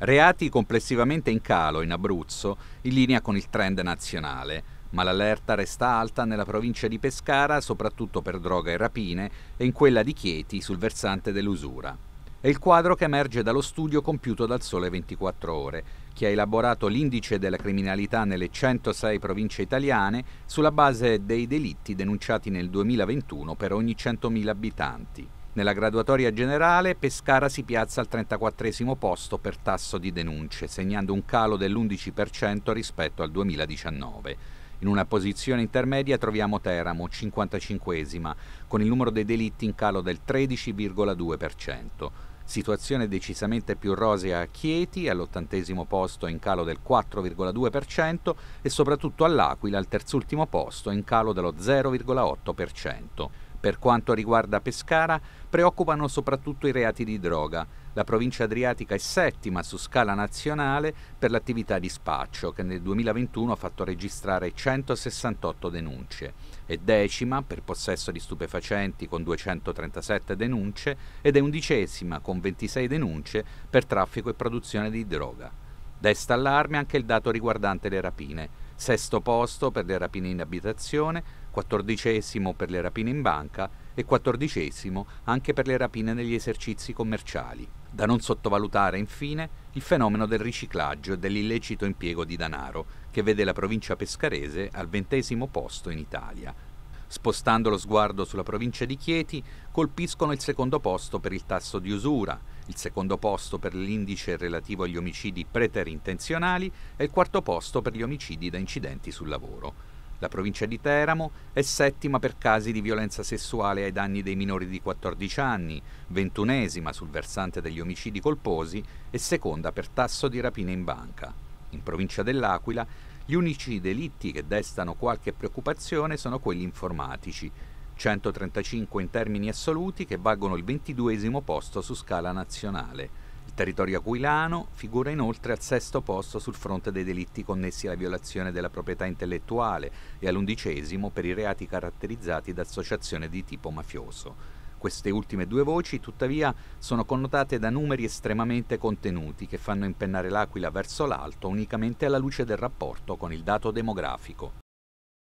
Reati complessivamente in calo in Abruzzo, in linea con il trend nazionale, ma l'allerta resta alta nella provincia di Pescara, soprattutto per droga e rapine, e in quella di Chieti sul versante dell'usura. È il quadro che emerge dallo studio compiuto dal Sole 24 Ore, che ha elaborato l'indice della criminalità nelle 106 province italiane sulla base dei delitti denunciati nel 2021 per ogni 100.000 abitanti. Nella graduatoria generale Pescara si piazza al 34 posto per tasso di denunce, segnando un calo dell'11% rispetto al 2019. In una posizione intermedia troviamo Teramo, 55esima, con il numero dei delitti in calo del 13,2%. Situazione decisamente più rosea a Chieti, all'ottantesimo posto in calo del 4,2% e soprattutto all'Aquila, al terzultimo posto, in calo dello 0,8%. Per quanto riguarda Pescara, preoccupano soprattutto i reati di droga. La provincia adriatica è settima su scala nazionale per l'attività di spaccio, che nel 2021 ha fatto registrare 168 denunce, è decima per possesso di stupefacenti con 237 denunce ed è undicesima con 26 denunce per traffico e produzione di droga. Desta allarme anche il dato riguardante le rapine sesto posto per le rapine in abitazione, quattordicesimo per le rapine in banca e quattordicesimo anche per le rapine negli esercizi commerciali. Da non sottovalutare infine il fenomeno del riciclaggio e dell'illecito impiego di denaro, che vede la provincia pescarese al ventesimo posto in Italia. Spostando lo sguardo sulla provincia di Chieti, colpiscono il secondo posto per il tasso di usura, il secondo posto per l'indice relativo agli omicidi preterintenzionali e il quarto posto per gli omicidi da incidenti sul lavoro. La provincia di Teramo è settima per casi di violenza sessuale ai danni dei minori di 14 anni, ventunesima sul versante degli omicidi colposi e seconda per tasso di rapine in banca. In provincia dell'Aquila gli unici delitti che destano qualche preoccupazione sono quelli informatici, 135 in termini assoluti che valgono il 22 posto su scala nazionale territorio aquilano, figura inoltre al sesto posto sul fronte dei delitti connessi alla violazione della proprietà intellettuale e all'undicesimo per i reati caratterizzati da associazione di tipo mafioso. Queste ultime due voci, tuttavia, sono connotate da numeri estremamente contenuti che fanno impennare l'Aquila verso l'alto unicamente alla luce del rapporto con il dato demografico.